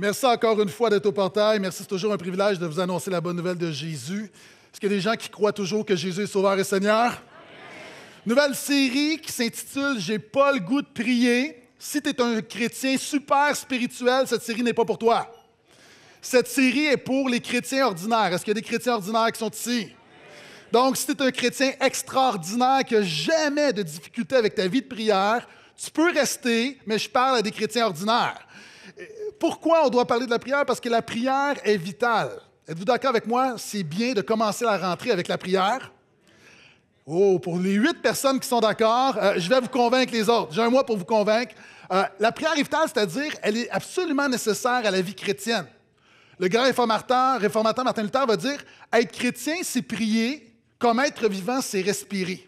Merci encore une fois d'être au portail. Merci, c'est toujours un privilège de vous annoncer la bonne nouvelle de Jésus. Est-ce qu'il y a des gens qui croient toujours que Jésus est Sauveur et Seigneur? Nouvelle série qui s'intitule J'ai pas le goût de prier. Si tu es un chrétien super spirituel, cette série n'est pas pour toi. Cette série est pour les chrétiens ordinaires. Est-ce qu'il y a des chrétiens ordinaires qui sont ici? Donc, si tu es un chrétien extraordinaire qui n'a jamais de difficulté avec ta vie de prière, tu peux rester, mais je parle à des chrétiens ordinaires. Pourquoi on doit parler de la prière? Parce que la prière est vitale. Êtes-vous d'accord avec moi? C'est bien de commencer la rentrée avec la prière. Oh, pour les huit personnes qui sont d'accord, euh, je vais vous convaincre les autres. J'ai un mois pour vous convaincre. Euh, la prière est vitale, c'est-à-dire, elle est absolument nécessaire à la vie chrétienne. Le grand réformateur, réformateur Martin Luther va dire Être chrétien, c'est prier, comme être vivant, c'est respirer.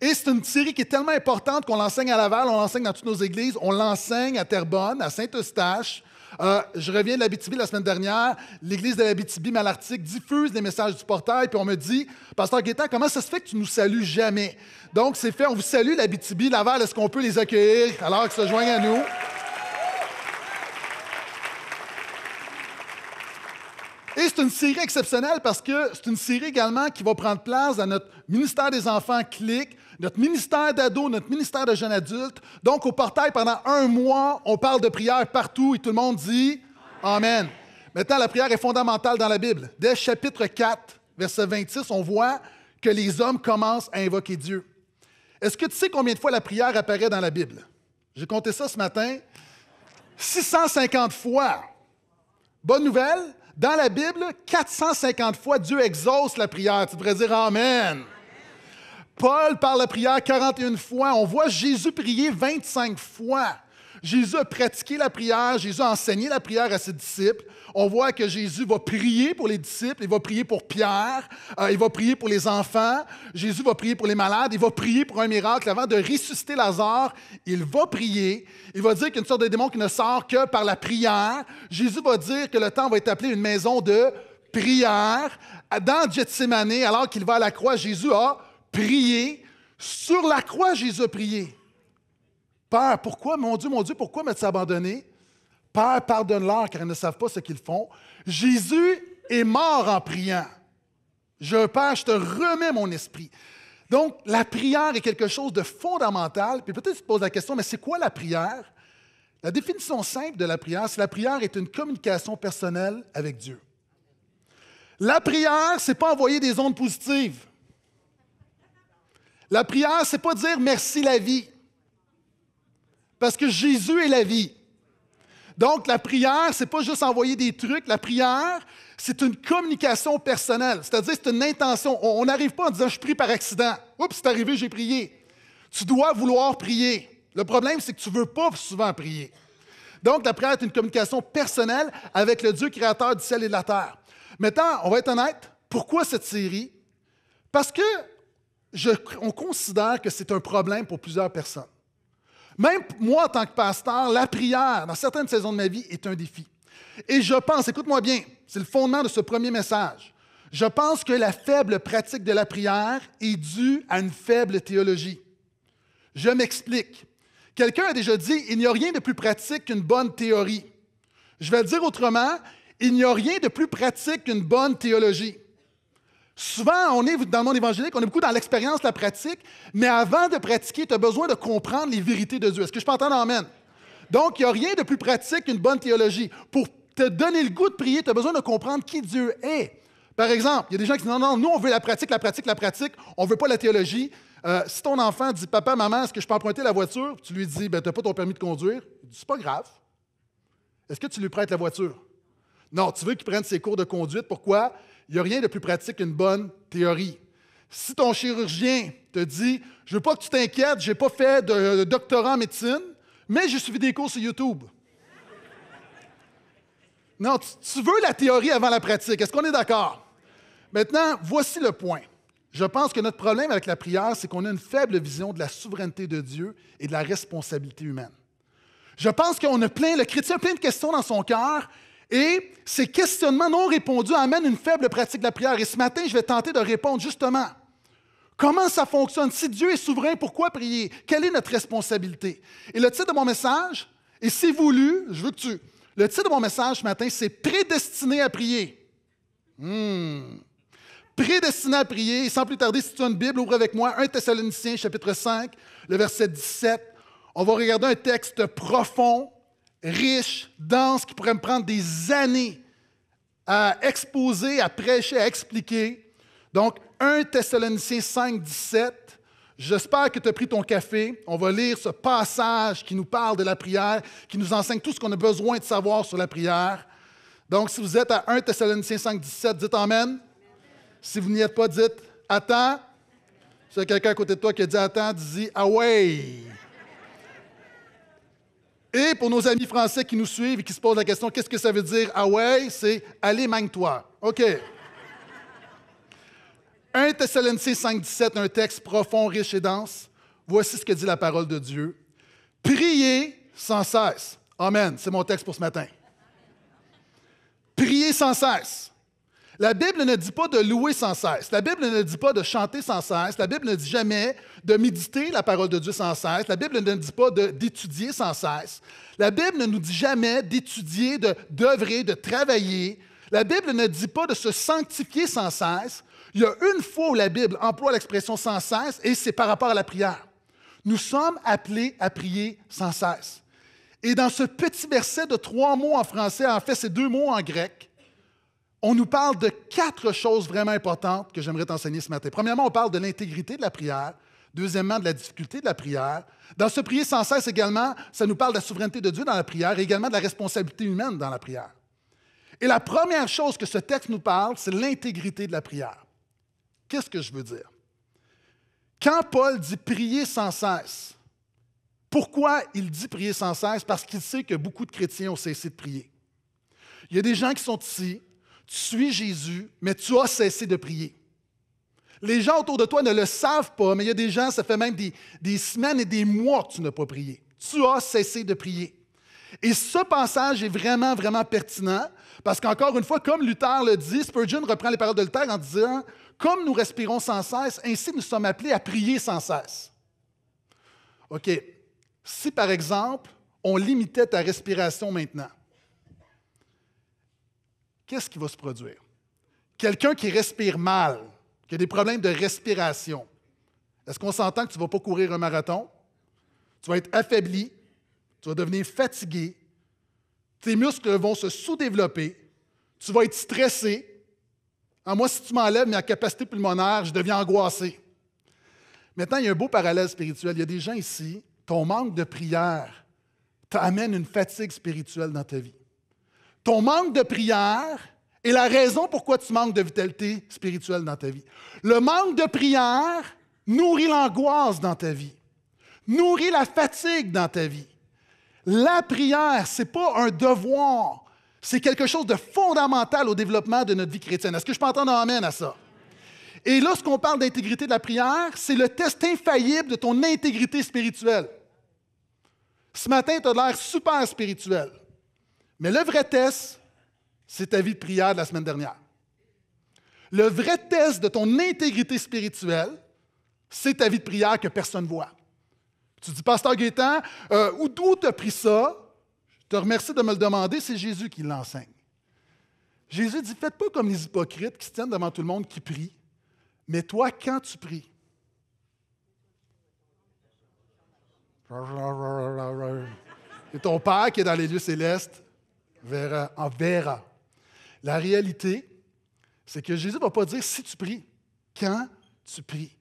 Et c'est une série qui est tellement importante qu'on l'enseigne à Laval, on l'enseigne dans toutes nos églises, on l'enseigne à Terrebonne, à Saint-Eustache. Euh, je reviens de l'Abitibi la semaine dernière. L'église de l'Abitibi Malartic diffuse les messages du portail, puis on me dit Pasteur Guétan, comment ça se fait que tu nous salues jamais Donc, c'est fait, on vous salue, l'Abitibi, Laval, est-ce qu'on peut les accueillir alors qu'ils se joignent à nous c'est une série exceptionnelle parce que c'est une série également qui va prendre place à notre ministère des enfants CLIC, notre ministère d'ados, notre ministère de jeunes adultes. Donc, au portail, pendant un mois, on parle de prière partout et tout le monde dit Amen. Maintenant, la prière est fondamentale dans la Bible. Dès chapitre 4, verset 26, on voit que les hommes commencent à invoquer Dieu. Est-ce que tu sais combien de fois la prière apparaît dans la Bible? J'ai compté ça ce matin. 650 fois. Bonne nouvelle, dans la Bible, 450 fois, Dieu exauce la prière. Tu devrais dire Amen. Paul parle la prière 41 fois. On voit Jésus prier 25 fois. Jésus a pratiqué la prière, Jésus a enseigné la prière à ses disciples. On voit que Jésus va prier pour les disciples, il va prier pour Pierre, euh, il va prier pour les enfants, Jésus va prier pour les malades, il va prier pour un miracle avant de ressusciter Lazare. Il va prier, il va dire qu'une sorte de démon qui ne sort que par la prière. Jésus va dire que le temps va être appelé une maison de prière. Dans Gethsemane, alors qu'il va à la croix, Jésus a prié. Sur la croix, Jésus a prié. Père, pourquoi, mon Dieu, mon Dieu, pourquoi m'as-tu abandonné? Père, pardonne-leur car ils ne savent pas ce qu'ils font. Jésus est mort en priant. Je, Père, je te remets mon esprit. Donc, la prière est quelque chose de fondamental. Puis peut-être tu te poses la question, mais c'est quoi la prière? La définition simple de la prière, c'est la prière est une communication personnelle avec Dieu. La prière, c'est pas envoyer des ondes positives. La prière, c'est pas dire merci la vie. Parce que Jésus est la vie. Donc, la prière, ce n'est pas juste envoyer des trucs. La prière, c'est une communication personnelle. C'est-à-dire, c'est une intention. On n'arrive pas en disant, je prie par accident. Oups, c'est arrivé, j'ai prié. Tu dois vouloir prier. Le problème, c'est que tu ne veux pas souvent prier. Donc, la prière est une communication personnelle avec le Dieu créateur du ciel et de la terre. Maintenant, on va être honnête. Pourquoi cette série? Parce que on considère que c'est un problème pour plusieurs personnes. Même moi, en tant que pasteur, la prière, dans certaines saisons de ma vie, est un défi. Et je pense, écoute-moi bien, c'est le fondement de ce premier message. Je pense que la faible pratique de la prière est due à une faible théologie. Je m'explique. Quelqu'un a déjà dit, il n'y a rien de plus pratique qu'une bonne théorie. Je vais le dire autrement, il n'y a rien de plus pratique qu'une bonne théologie. Souvent, on est dans le monde évangélique, on est beaucoup dans l'expérience, la pratique, mais avant de pratiquer, tu as besoin de comprendre les vérités de Dieu. Est-ce que je peux entendre Amen? Donc, il n'y a rien de plus pratique qu'une bonne théologie. Pour te donner le goût de prier, tu as besoin de comprendre qui Dieu est. Par exemple, il y a des gens qui disent non, non, nous, on veut la pratique, la pratique, la pratique, on ne veut pas la théologie. Euh, si ton enfant dit Papa, maman, est-ce que je peux emprunter la voiture Tu lui dis ben, Tu n'as pas ton permis de conduire. Il dit C'est pas grave. Est-ce que tu lui prêtes la voiture Non, tu veux qu'il prenne ses cours de conduite. Pourquoi il n'y a rien de plus pratique qu'une bonne théorie. Si ton chirurgien te dit Je ne veux pas que tu t'inquiètes, j'ai pas fait de, doctorat en médecine, mais j'ai suivi des cours sur YouTube. non, tu, veux la théorie avant la pratique. Est-ce qu'on est, est d'accord? Maintenant, voici le point. Je pense que notre problème avec la prière, c'est qu'on a une faible vision de la souveraineté de Dieu et de la responsabilité humaine. Je pense qu'on a plein, le chrétien a plein de questions dans son cœur et ces questionnements non répondus amènent une faible pratique de la prière. Et ce matin, je vais tenter de répondre justement. Comment ça fonctionne? Si Dieu est souverain, pourquoi prier? Quelle est notre responsabilité? Et le titre de mon message, et si voulu, je veux que tu. Le titre de mon message ce matin, c'est Prédestiné à prier. Hmm. Prédestiné à prier. Et sans plus tarder, si tu as une Bible, ouvre avec moi 1 Thessaloniciens, chapitre 5, le verset 17. On va regarder un texte profond riche, dense, qui pourrait me prendre des années à exposer, à prêcher, à expliquer. Donc, 1 Thessaloniciens 5, 17. J'espère que tu as pris ton café. On va lire ce passage qui nous parle de la prière, qui nous enseigne tout ce qu'on a besoin de savoir sur la prière. Donc, si vous êtes à 1 Thessaloniciens 5, 17, dites Amen. Si vous n'y êtes pas, dites Attends. Si quelqu'un à côté de toi qui a dit Attends, dis Away. Et pour nos amis français qui nous suivent et qui se posent la question, qu'est-ce que ça veut dire away? C'est allez, mangue-toi. OK. 1 Thessaloniciens 5,17, un texte profond, riche et dense. Voici ce que dit la parole de Dieu. Priez sans cesse. Amen. C'est mon texte pour ce matin. Priez sans cesse. La Bible ne dit pas de louer sans cesse. La Bible ne dit pas de chanter sans cesse. La Bible ne dit jamais de méditer la parole de Dieu sans cesse. La Bible ne dit pas d'étudier sans cesse. La Bible ne nous dit jamais d'étudier, d'œuvrer, de, de travailler. La Bible ne dit pas de se sanctifier sans cesse. Il y a une fois où la Bible emploie l'expression sans cesse et c'est par rapport à la prière. Nous sommes appelés à prier sans cesse. Et dans ce petit verset de trois mots en français, en fait, c'est deux mots en grec, on nous parle de quatre choses vraiment importantes que j'aimerais t'enseigner ce matin. Premièrement, on parle de l'intégrité de la prière. Deuxièmement, de la difficulté de la prière. Dans ce prier sans cesse également, ça nous parle de la souveraineté de Dieu dans la prière et également de la responsabilité humaine dans la prière. Et la première chose que ce texte nous parle, c'est l'intégrité de la prière. Qu'est-ce que je veux dire? Quand Paul dit prier sans cesse, pourquoi il dit prier sans cesse? Parce qu'il sait que beaucoup de chrétiens ont cessé de prier. Il y a des gens qui sont ici, tu suis Jésus, mais tu as cessé de prier. Les gens autour de toi ne le savent pas, mais il y a des gens, ça fait même des, semaines et des mois que tu n'as pas prié. Tu as cessé de prier. Et ce passage est vraiment, vraiment pertinent parce qu'encore une fois, comme Luther le dit, Spurgeon reprend les paroles de Luther en disant Comme nous respirons sans cesse, ainsi nous sommes appelés à prier sans cesse. OK. Si par exemple, on limitait ta respiration maintenant, qu'est-ce qui va se produire? Quelqu'un qui respire mal, qui a des problèmes de respiration, est-ce qu'on s'entend que tu ne vas pas courir un marathon? Tu vas être affaibli, tu vas devenir fatigué, tes muscles vont se sous-développer, tu vas être stressé. Ah, moi, si tu m'enlèves ma capacité pulmonaire, je deviens angoissé. Maintenant, il y a un beau parallèle spirituel. Il y a des gens ici, ton manque de prière t'amène une fatigue spirituelle dans ta vie ton manque de prière est la raison pourquoi tu manques de vitalité spirituelle dans ta vie. Le manque de prière nourrit l'angoisse dans ta vie, nourrit la fatigue dans ta vie. La prière, ce n'est pas un devoir, c'est quelque chose de fondamental au développement de notre vie chrétienne. Est-ce que je peux entendre un à ça? Et lorsqu'on parle d'intégrité de la prière, c'est le test infaillible de ton intégrité spirituelle. Ce matin, tu as l'air super spirituel. Mais le vrai test, c'est ta vie de prière de la semaine dernière. Le vrai test de ton intégrité spirituelle, c'est ta vie de prière que personne ne voit. Tu dis, Pasteur Gaétan, euh, où d'où as pris ça? Je te remercie de me le demander, c'est Jésus qui l'enseigne. Jésus dit, faites pas comme les hypocrites qui se tiennent devant tout le monde qui prie. mais toi, quand tu pries, et ton Père qui est dans les lieux célestes, verra, en verra. La réalité, c'est que Jésus ne va pas dire si tu pries, quand tu pries.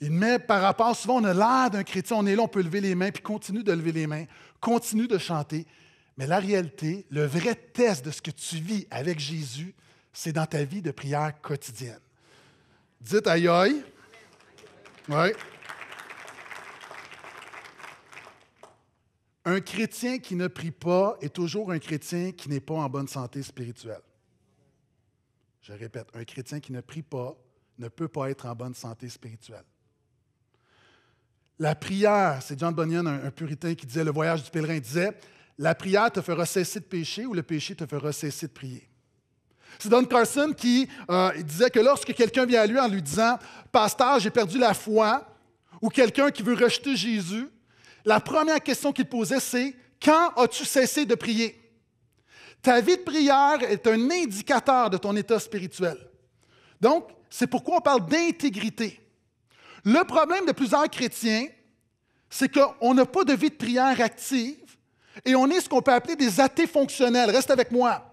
Il met par rapport, souvent on a l'air d'un chrétien, on est là, on peut lever les mains, puis continue de lever les mains, continue de chanter. Mais la réalité, le vrai test de ce que tu vis avec Jésus, c'est dans ta vie de prière quotidienne. Dites aïe aïe. Ouais. Un chrétien qui ne prie pas est toujours un chrétien qui n'est pas en bonne santé spirituelle. Je répète, un chrétien qui ne prie pas ne peut pas être en bonne santé spirituelle. La prière, c'est John Bunyan, un, puritain qui disait, le voyage du pèlerin disait, la prière te fera cesser de pécher ou le péché te fera cesser de prier. C'est Don Carson qui euh, disait que lorsque quelqu'un vient à lui en lui disant, Pasteur, j'ai perdu la foi, ou quelqu'un qui veut rejeter Jésus, la première question qu'il posait, c'est Quand as-tu cessé de prier? Ta vie de prière est un indicateur de ton état spirituel. Donc, c'est pourquoi on parle d'intégrité. Le problème de plusieurs chrétiens, c'est qu'on n'a pas de vie de prière active et on est ce qu'on peut appeler des athées fonctionnels. Reste avec moi.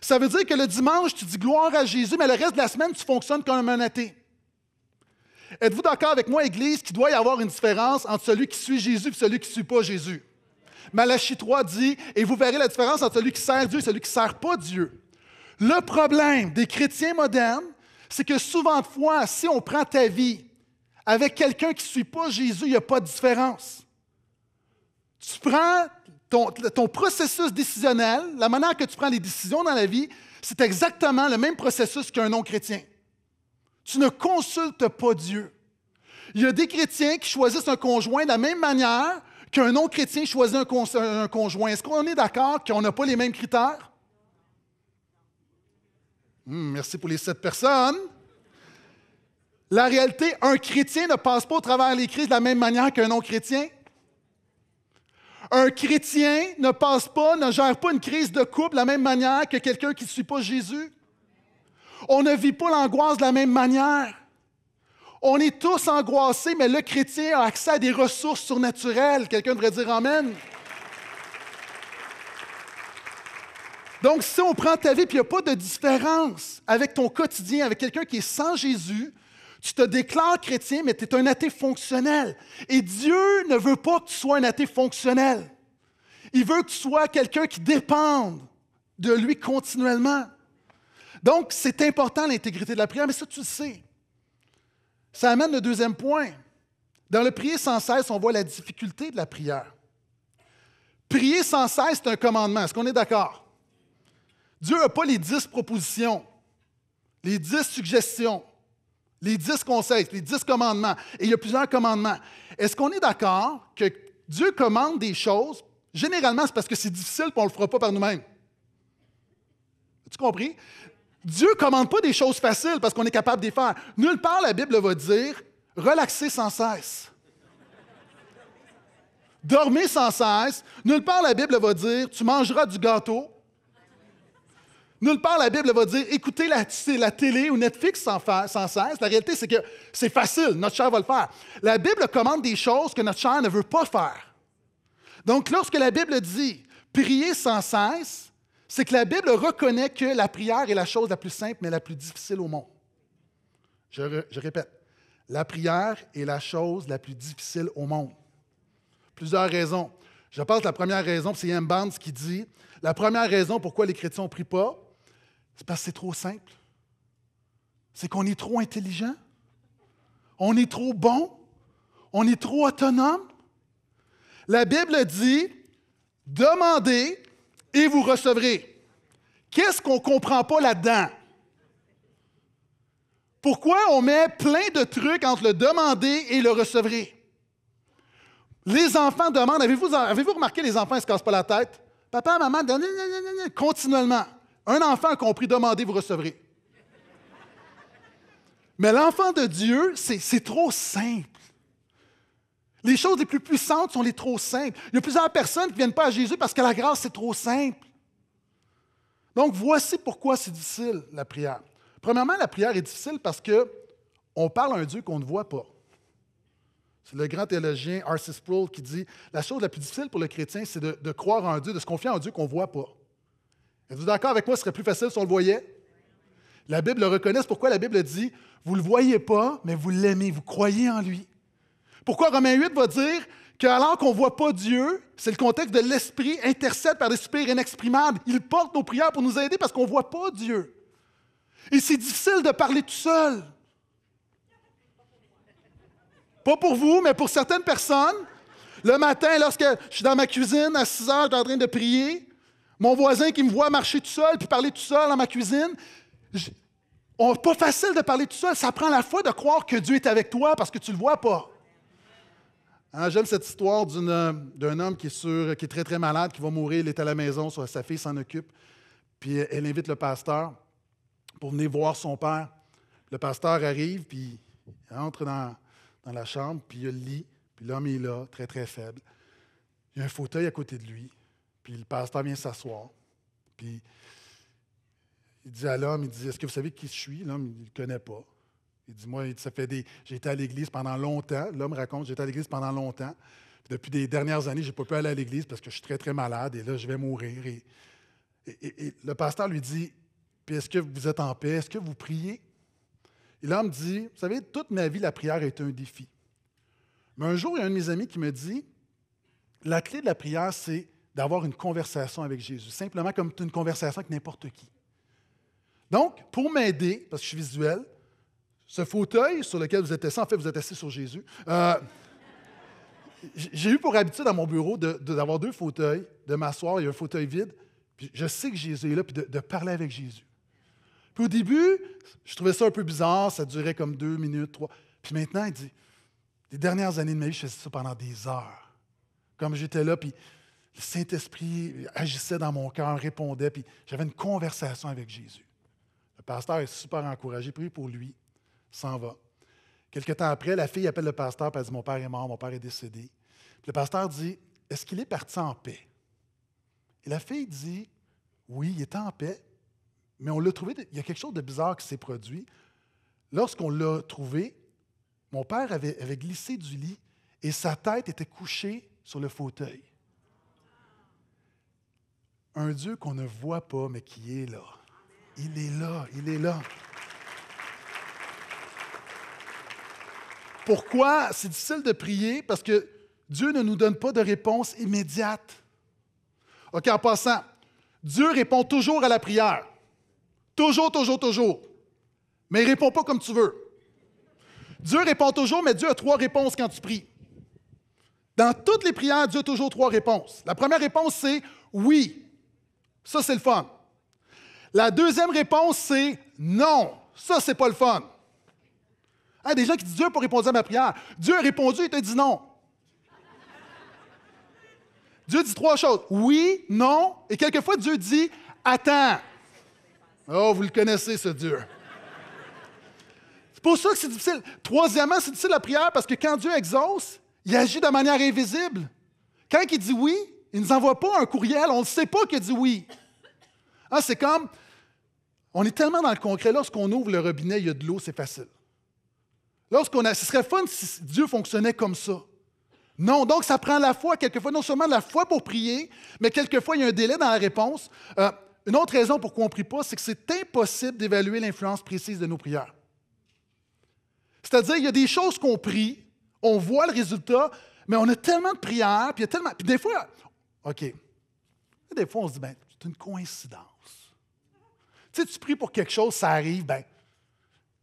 Ça veut dire que le dimanche, tu dis gloire à Jésus, mais le reste de la semaine, tu fonctionnes comme un athée. Êtes-vous d'accord avec moi, Église, qu'il doit y avoir une différence entre celui qui suit Jésus et celui qui ne suit pas Jésus? Malachie 3 dit, et vous verrez la différence entre celui qui sert Dieu et celui qui ne sert pas Dieu. Le problème des chrétiens modernes, c'est que souvent de fois, si on prend ta vie avec quelqu'un qui ne suit pas Jésus, il n'y a pas de différence. Tu prends ton, ton, processus décisionnel, la manière que tu prends les décisions dans la vie, c'est exactement le même processus qu'un non-chrétien. Tu ne consultes pas Dieu. Il y a des chrétiens qui choisissent un conjoint de la même manière qu'un non-chrétien choisit un, conjoint. Est-ce qu'on est, d'accord qu'on n'a pas les mêmes critères? Hmm, merci pour les sept personnes. La réalité, un chrétien ne passe pas au travers les crises de la même manière qu'un non-chrétien. Un chrétien ne passe pas, ne gère pas une crise de couple de la même manière que quelqu'un qui ne suit pas Jésus. On ne vit pas l'angoisse de la même manière. On est tous angoissés, mais le chrétien a accès à des ressources surnaturelles. Quelqu'un devrait dire Amen. Donc, si on prend ta vie et il n'y a pas de différence avec ton quotidien, avec quelqu'un qui est sans Jésus, tu te déclares chrétien, mais tu es un athée fonctionnel. Et Dieu ne veut pas que tu sois un athée fonctionnel. Il veut que tu sois quelqu'un qui dépende de lui continuellement. Donc, c'est important l'intégrité de la prière, mais ça, tu le sais. Ça amène le deuxième point. Dans le prier sans cesse, on voit la difficulté de la prière. Prier sans cesse, c'est un commandement. Est-ce qu'on est, d'accord? Dieu n'a pas les dix propositions, les dix suggestions, les dix conseils, les dix commandements. Et il y a plusieurs commandements. Est-ce qu'on est, d'accord que Dieu commande des choses? Généralement, c'est parce que c'est difficile et on ne le fera pas par nous-mêmes. As-tu compris? Dieu ne commande pas des choses faciles parce qu'on est capable les faire. Nulle part la Bible va dire relaxer sans cesse. Dormez sans cesse. Nulle part la Bible va dire tu mangeras du gâteau. Nulle part la Bible va dire écoutez la, la télé ou Netflix sans, sans cesse. La réalité, c'est que c'est facile, notre chair va le faire. La Bible commande des choses que notre chair ne veut pas faire. Donc, lorsque la Bible dit priez sans cesse, c'est que la Bible reconnaît que la prière est la chose la plus simple, mais la plus difficile au monde. Je, répète, la prière est la chose la plus difficile au monde. Plusieurs raisons. Je pense que la première raison, c'est M. Barnes qui dit la première raison pourquoi les chrétiens ne prient pas, c'est parce que c'est trop simple. C'est qu'on est trop intelligent. On est trop bon. On est trop autonome. La Bible dit demandez et vous recevrez. Qu'est-ce qu'on ne comprend pas là-dedans? Pourquoi on met plein de trucs entre le demander et le recevrez? Les enfants demandent, avez-vous avez remarqué les enfants ne se cassent pas la tête? Papa, maman, continuellement. Un enfant a compris, demandez, vous recevrez. Mais l'enfant de Dieu, c'est trop simple. Les choses les plus puissantes sont les trop simples. Il y a plusieurs personnes qui ne viennent pas à Jésus parce que la grâce, c'est trop simple. Donc, voici pourquoi c'est difficile, la prière. Premièrement, la prière est difficile parce qu'on parle à un Dieu qu'on ne voit pas. C'est le grand théologien R.C. Sproul qui dit La chose la plus difficile pour le chrétien, c'est de, croire en Dieu, de se confier en Dieu qu'on ne voit pas. Êtes-vous d'accord avec moi Ce serait plus facile si on le voyait La Bible le reconnaît. pourquoi la Bible dit Vous ne le voyez pas, mais vous l'aimez, vous croyez en lui. Pourquoi Romain 8 va dire que alors qu'on ne voit pas Dieu, c'est le contexte de l'Esprit intercède par des soupirs inexprimables. Il porte nos prières pour nous aider parce qu'on ne voit pas Dieu. Et c'est difficile de parler tout seul. Pas pour vous, mais pour certaines personnes. Le matin, lorsque je suis dans ma cuisine à 6 heures, je suis en train de prier, mon voisin qui me voit marcher tout seul puis parler tout seul dans ma cuisine, on, pas facile de parler tout seul. Ça prend la foi de croire que Dieu est avec toi parce que tu ne le vois pas. Ah, j'aime cette histoire euh, d'un homme qui est, qui est très, très malade, qui va mourir, il est à la maison, sa fille s'en occupe, puis euh, elle invite le pasteur pour venir voir son père. Le pasteur arrive, puis il entre dans, dans la chambre, puis il le lit, puis l'homme est là, très, très faible. Il y a un fauteuil à côté de lui, puis le pasteur vient s'asseoir, puis il dit à l'homme, il dit, est-ce que vous savez qui je suis? L'homme, il ne le connaît pas. Il dit, moi, ça fait des... J'étais à l'église pendant longtemps. L'homme raconte, j'étais à l'église pendant longtemps. depuis des dernières années, je n'ai pas pu aller à l'église parce que je suis très, très malade et là, je vais mourir. Et, le pasteur lui dit, puis est-ce que vous êtes en paix? Est-ce que vous priez? Et l'homme dit, vous savez, toute ma vie, la prière est un défi. Mais un jour, il y a un de mes amis qui me dit, la clé de la prière, c'est d'avoir une conversation avec Jésus, simplement comme une conversation avec n'importe qui. Donc, pour m'aider, parce que je suis visuel, ce fauteuil sur lequel vous êtes assis, en fait, vous êtes assis sur Jésus. Euh, j'ai eu pour habitude dans mon bureau d'avoir deux fauteuils, de m'asseoir, il y a un fauteuil vide, puis je sais que Jésus est là, puis de, parler avec Jésus. Puis au début, je trouvais ça un peu bizarre, ça durait comme deux minutes, trois. Puis maintenant, il dit, les dernières années de ma vie, je faisais ça pendant des heures. Comme j'étais là, puis le Saint-Esprit agissait dans mon cœur, répondait, puis j'avais une conversation avec Jésus. Le pasteur est super encouragé, prie pour lui, s'en va. Quelque temps après, la fille appelle le pasteur et elle dit Mon père est mort, mon père est décédé. le pasteur dit Est-ce qu'il est parti en paix Et la fille dit Oui, il était en paix, mais on l'a trouvé il y a quelque chose de bizarre qui s'est produit. Lorsqu'on l'a trouvé, mon père avait glissé du lit et sa tête était couchée sur le fauteuil. Un Dieu qu'on ne voit pas, mais qui est là. Il est là, il est là. Pourquoi c'est difficile de prier? Parce que Dieu ne nous donne pas de réponse immédiate. OK, en passant, Dieu répond toujours à la prière. Toujours, toujours, toujours. Mais il ne répond pas comme tu veux. Dieu répond toujours, mais Dieu a trois réponses quand tu pries. Dans toutes les prières, Dieu a toujours trois réponses. La première réponse, c'est oui. Ça, c'est le fun. La deuxième réponse, c'est non. Ça, c'est pas le fun. Ah, des gens qui disent Dieu pour répondre à ma prière. Dieu a répondu et t'a dit non. Dieu dit trois choses oui, non, et quelquefois Dieu dit attends. Oh, vous le connaissez, ce Dieu. C'est pour ça que c'est difficile. Troisièmement, c'est difficile la prière parce que quand Dieu exauce, il agit de manière invisible. Quand il dit oui, il ne nous envoie pas un courriel, on ne sait pas qu'il dit oui. Ah, c'est comme, on est tellement dans le concret, lorsqu'on ouvre le robinet, il y a de l'eau, c'est facile. Lorsqu'on a, ce serait fun si Dieu fonctionnait comme ça. Non, donc ça prend la foi, quelquefois, non seulement la foi pour prier, mais quelquefois il y a un délai dans la réponse. Euh, une autre raison pourquoi on ne prie pas, c'est que c'est impossible d'évaluer l'influence précise de nos prières. C'est-à-dire, il y a des choses qu'on prie, on voit le résultat, mais on a tellement de prières, puis il y a tellement. Puis des fois, OK. Des fois, on se dit, ben, c'est une coïncidence. Tu sais, tu pries pour quelque chose, ça arrive, ben,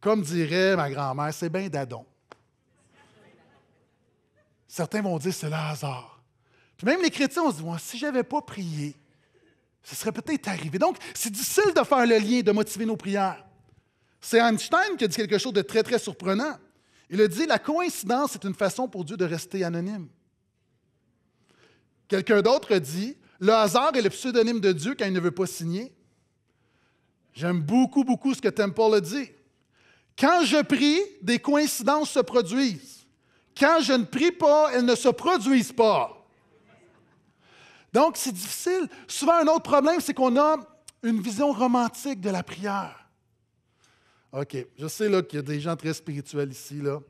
comme dirait ma grand-mère, c'est bien d'adon. Certains vont dire c'est le hasard. Puis même les chrétiens, on se dit si j'avais pas prié, ce serait peut-être arrivé. Donc, c'est difficile de faire le lien, de motiver nos prières. C'est Einstein qui a dit quelque chose de très, très surprenant. Il a dit la coïncidence est une façon pour Dieu de rester anonyme. Quelqu'un d'autre a dit le hasard est le pseudonyme de Dieu quand il ne veut pas signer. J'aime beaucoup, beaucoup ce que Temple a dit. Quand je prie, des coïncidences se produisent. Quand je ne prie pas, elles ne se produisent pas. Donc, c'est difficile. Souvent, un autre problème, c'est qu'on a une vision romantique de la prière. OK, je sais qu'il y a des gens très spirituels ici. Là.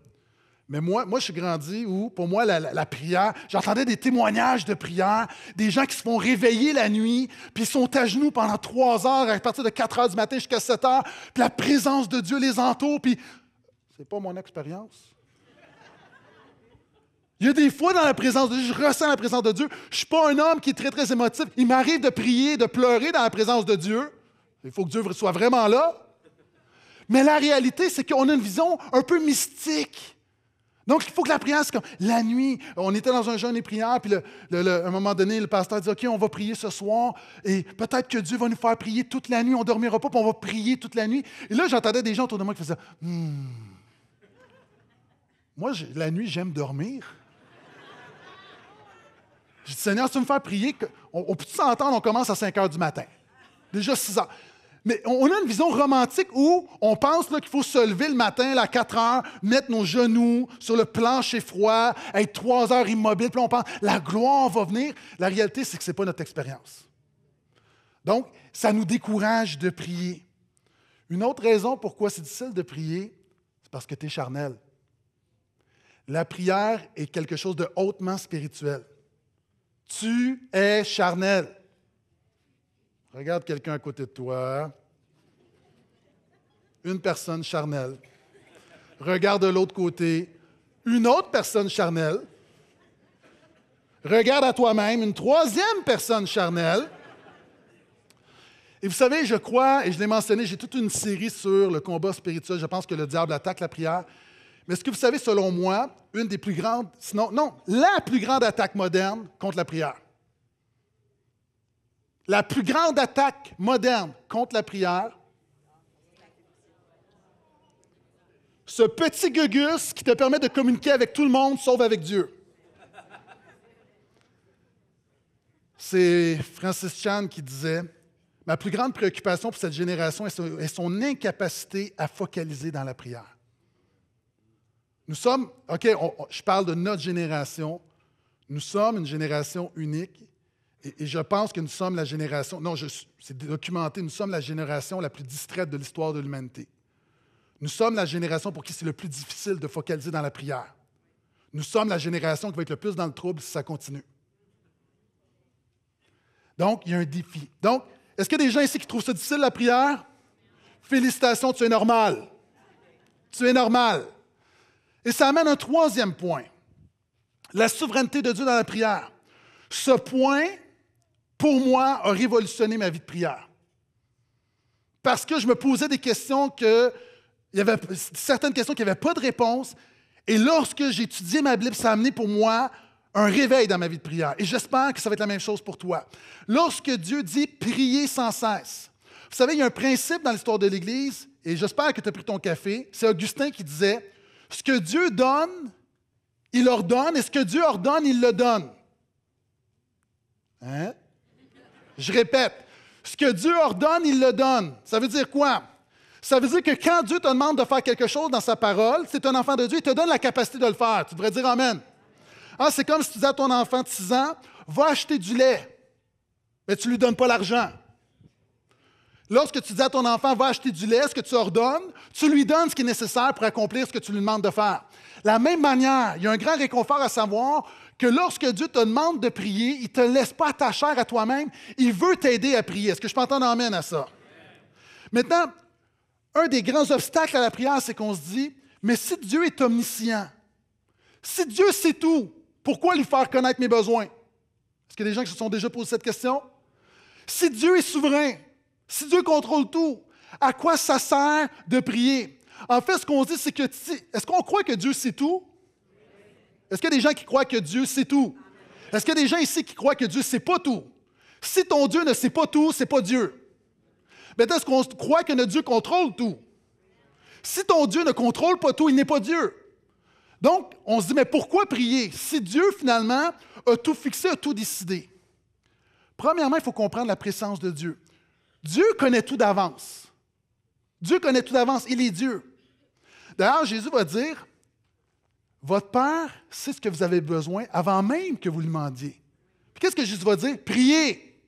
Mais moi, moi, je suis grandi où, pour moi, la, prière, j'entendais des témoignages de prière, des gens qui se font réveiller la nuit, puis sont à genoux pendant trois heures, à partir de quatre heures du matin jusqu'à 7 heures, puis la présence de Dieu les entoure, puis c'est pas mon expérience. Il y a des fois dans la présence de Dieu, je ressens la présence de Dieu. Je ne suis pas un homme qui est très, très émotif. Il m'arrive de prier, de pleurer dans la présence de Dieu. Il faut que Dieu soit vraiment là. Mais la réalité, c'est qu'on a une vision un peu mystique donc, il faut que la prière, c'est comme la nuit. On était dans un jeûne et prière, puis le, à un moment donné, le pasteur dit OK, on va prier ce soir, et peut-être que Dieu va nous faire prier toute la nuit. On ne dormira pas, puis on va prier toute la nuit. Et là, j'entendais des gens autour de moi qui faisaient hmm. Moi, la nuit, j'aime dormir. J'ai dit Seigneur, si tu me faire prier, on, on peut s'entendre, on commence à 5 heures du matin. Déjà 6 heures. Mais on a une vision romantique où on pense qu'il faut se lever le matin à 4 heures, mettre nos genoux sur le plancher froid, être 3 heures immobile, puis on pense la gloire va venir. La réalité, c'est que ce n'est pas notre expérience. Donc, ça nous décourage de prier. Une autre raison pourquoi c'est difficile de prier, c'est parce que tu es charnel. La prière est quelque chose de hautement spirituel. Tu es charnel. Regarde quelqu'un à côté de toi. Une personne charnelle. Regarde de l'autre côté. Une autre personne charnelle. Regarde à toi-même une troisième personne charnelle. Et vous savez, je crois, et je l'ai mentionné, j'ai toute une série sur le combat spirituel. Je pense que le diable attaque la prière. Mais ce que vous savez, selon moi, une des plus grandes, sinon, non, la plus grande attaque moderne contre la prière, la plus grande attaque moderne contre la prière, ce petit gugus qui te permet de communiquer avec tout le monde sauf avec Dieu. C'est Francis Chan qui disait Ma plus grande préoccupation pour cette génération est son incapacité à focaliser dans la prière. Nous sommes, OK, je parle de notre génération, nous sommes une génération unique et, je pense que nous sommes la génération, non, c'est documenté, nous sommes la génération la plus distraite de l'histoire de l'humanité. Nous sommes la génération pour qui c'est le plus difficile de focaliser dans la prière. Nous sommes la génération qui va être le plus dans le trouble si ça continue. Donc, il y a un défi. Donc, est-ce qu'il y a des gens ici qui trouvent ça difficile, la prière? Félicitations, tu es normal. Tu es normal. Et ça amène un troisième point, la souveraineté de Dieu dans la prière. Ce point pour moi, a révolutionné ma vie de prière. Parce que je me posais des questions que, il y avait certaines questions qui n'avaient pas de réponse. Et lorsque j'ai ma Bible, ça a amené pour moi un réveil dans ma vie de prière. Et j'espère que ça va être la même chose pour toi. Lorsque Dieu dit prier sans cesse, vous savez, il y a un principe dans l'histoire de l'Église, et j'espère que tu as pris ton café, c'est Augustin qui disait, ce que Dieu donne, il ordonne, et ce que Dieu ordonne, il le donne. Hein? Je répète, ce que Dieu ordonne, il le donne. Ça veut dire quoi? Ça veut dire que quand Dieu te demande de faire quelque chose dans sa parole, c'est un enfant de Dieu, il te donne la capacité de le faire. Tu devrais dire Amen. Ah, c'est comme si tu disais à ton enfant de 6 ans, va acheter du lait, mais tu ne lui donnes pas l'argent. Lorsque tu dis à ton enfant, va acheter du lait, ce que tu ordonnes, tu lui donnes ce qui est nécessaire pour accomplir ce que tu lui demandes de faire. La même manière, il y a un grand réconfort à savoir que lorsque Dieu te demande de prier, il ne te laisse pas ta chair à toi-même, il veut t'aider à prier. Est-ce que je peux entendre amène à ça? Maintenant, un des grands obstacles à la prière, c'est qu'on se dit, mais si Dieu est omniscient, si Dieu sait tout, pourquoi lui faire connaître mes besoins? Est-ce qu'il y a des gens qui se sont déjà posé cette question? Si Dieu est souverain, si Dieu contrôle tout, à quoi ça sert de prier? En fait, ce qu'on dit, c'est que, est-ce qu'on croit que Dieu sait tout? Est-ce qu'il y a des gens qui croient que Dieu sait tout? Est-ce qu'il y a des gens ici qui croient que Dieu ne sait pas tout? Si ton Dieu ne sait pas tout, c'est pas Dieu. Mais est-ce qu'on croit que notre Dieu contrôle tout? Si ton Dieu ne contrôle pas tout, il n'est pas Dieu. Donc, on se dit, mais pourquoi prier si Dieu, finalement, a tout fixé, a tout décidé? Premièrement, il faut comprendre la présence de Dieu. Dieu connaît tout d'avance. Dieu connaît tout d'avance. Il est Dieu. D'ailleurs, Jésus va dire, votre Père sait ce que vous avez besoin avant même que vous le demandiez. Qu'est-ce que Jésus va dire? Priez.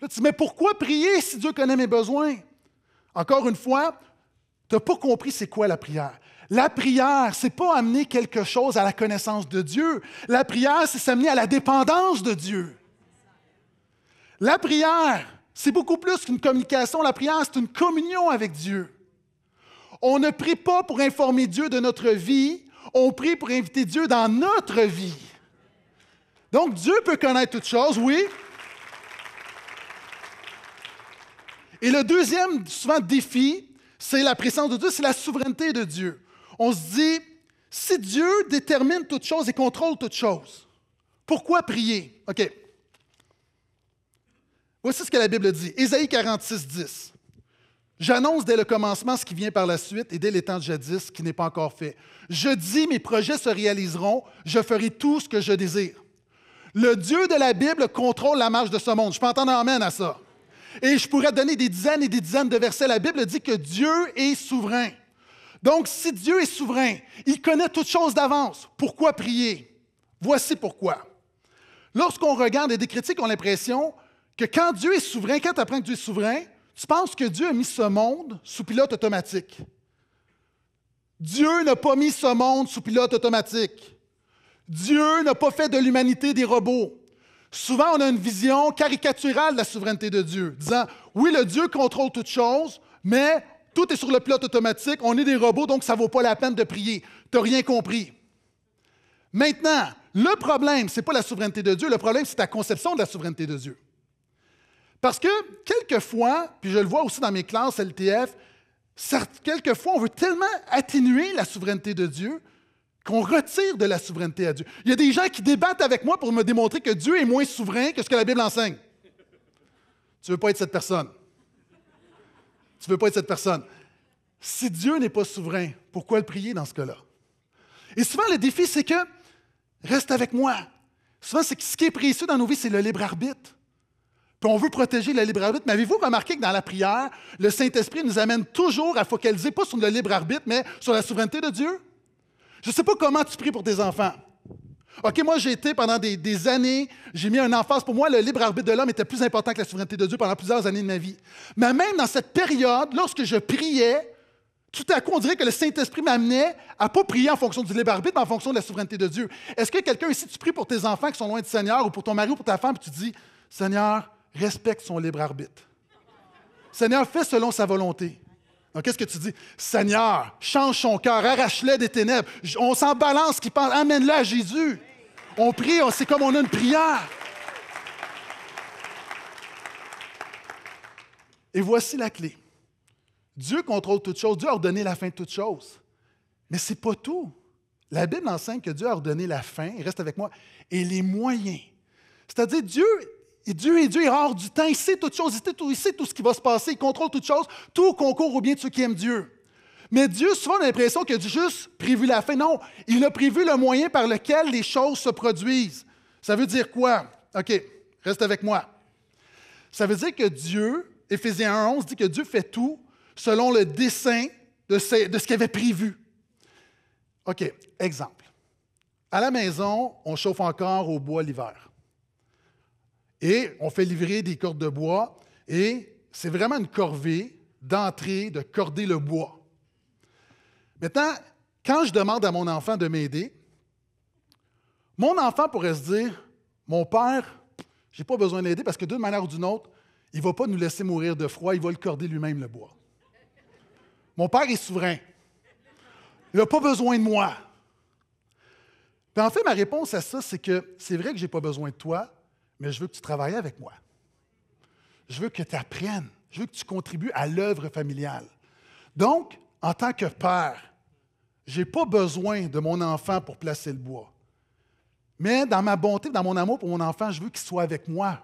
tu dis, mais pourquoi prier si Dieu connaît mes besoins? Encore une fois, tu n'as pas compris c'est quoi la prière. La prière, c'est pas amener quelque chose à la connaissance de Dieu. La prière, c'est s'amener à la dépendance de Dieu. La prière, c'est beaucoup plus qu'une communication. La prière, c'est une communion avec Dieu. On ne prie pas pour informer Dieu de notre vie, on prie pour inviter Dieu dans notre vie. Donc Dieu peut connaître toutes choses, oui. Et le deuxième, souvent, défi, c'est la présence de Dieu, c'est la souveraineté de Dieu. On se dit, si Dieu détermine toutes choses et contrôle toutes choses, pourquoi prier? OK. Voici ce que la Bible dit. Ésaïe 46, 10. J'annonce dès le commencement ce qui vient par la suite et dès les temps de jadis ce qui n'est pas encore fait. Je dis, mes projets se réaliseront, je ferai tout ce que je désire. Le Dieu de la Bible contrôle la marche de ce monde. Je peux entendre amène à ça. Et je pourrais donner des dizaines et des dizaines de versets. La Bible dit que Dieu est souverain. Donc, si Dieu est souverain, il connaît toutes choses d'avance. Pourquoi prier? Voici pourquoi. Lorsqu'on regarde et des critiques ont l'impression que quand Dieu est souverain, quand tu apprends que Dieu est souverain, tu penses que Dieu a mis ce monde sous pilote automatique. Dieu n'a pas mis ce monde sous pilote automatique. Dieu n'a pas fait de l'humanité des robots. Souvent, on a une vision caricaturale de la souveraineté de Dieu, disant, oui, le Dieu contrôle toutes choses, mais tout est sur le pilote automatique, on est des robots, donc ça ne vaut pas la peine de prier. Tu n'as rien compris. Maintenant, le problème, ce n'est pas la souveraineté de Dieu, le problème, c'est ta conception de la souveraineté de Dieu. Parce que quelquefois, puis je le vois aussi dans mes classes LTF, quelquefois on veut tellement atténuer la souveraineté de Dieu qu'on retire de la souveraineté à Dieu. Il y a des gens qui débattent avec moi pour me démontrer que Dieu est moins souverain que ce que la Bible enseigne. Tu ne veux pas être cette personne. Tu ne veux pas être cette personne. Si Dieu n'est pas souverain, pourquoi le prier dans ce cas-là? Et souvent, le défi, c'est que reste avec moi. Souvent, c'est ce qui est précieux dans nos vies, c'est le libre arbitre. Puis on veut protéger le libre arbitre. Mais avez-vous remarqué que dans la prière, le Saint-Esprit nous amène toujours à focaliser pas sur le libre arbitre, mais sur la souveraineté de Dieu? Je ne sais pas comment tu pries pour tes enfants. OK, moi, j'ai été pendant des, années, j'ai mis un emphase. Pour moi, le libre arbitre de l'homme était plus important que la souveraineté de Dieu pendant plusieurs années de ma vie. Mais même dans cette période, lorsque je priais, tout à coup, on dirait que le Saint-Esprit m'amenait à ne pas prier en fonction du libre arbitre, mais en fonction de la souveraineté de Dieu. Est-ce que quelqu'un ici, tu pries pour tes enfants qui sont loin du Seigneur, ou pour ton mari, ou pour ta femme, puis tu dis, Seigneur, respecte son libre arbitre. Seigneur, fais selon sa volonté. Donc, qu'est-ce que tu dis? Seigneur, change son cœur, arrache-le des ténèbres. On s'en balance qui pense, amène-le à Jésus. On prie, c'est comme on a une prière. Et voici la clé. Dieu contrôle toutes choses. Dieu a ordonné la fin de toutes choses. Mais ce n'est pas tout. La Bible enseigne que Dieu a ordonné la fin, reste avec moi, et les moyens. C'est-à-dire, Dieu et Dieu est hors du temps. Il sait toutes choses, il sait tout, ce qui va se passer, il contrôle toutes choses. Tout concourt au bien de ceux qui aiment Dieu. Mais Dieu, souvent, on a l'impression que Dieu juste prévu la fin. Non, il a prévu le moyen par lequel les choses se produisent. Ça veut dire quoi? OK, reste avec moi. Ça veut dire que Dieu, Éphésiens 1:11 dit que Dieu fait tout selon le dessein de ce qu'il avait prévu. OK, exemple. À la maison, on chauffe encore au bois l'hiver. Et on fait livrer des cordes de bois et c'est vraiment une corvée d'entrée de corder le bois. Maintenant, quand je demande à mon enfant de m'aider, mon enfant pourrait se dire Mon père, je n'ai pas besoin d'aider parce que d'une manière ou d'une autre, il ne va pas nous laisser mourir de froid, il va le corder lui-même le bois. Mon père est souverain. Il n'a pas besoin de moi. en fait, ma réponse à ça, c'est que c'est vrai que je n'ai pas besoin de toi, mais je veux que tu travailles avec moi. Je veux que tu apprennes. Je veux que tu contribues à l'œuvre familiale. Donc, en tant que père, je n'ai pas besoin de mon enfant pour placer le bois. Mais dans ma bonté, dans mon amour pour mon enfant, je veux qu'il soit avec moi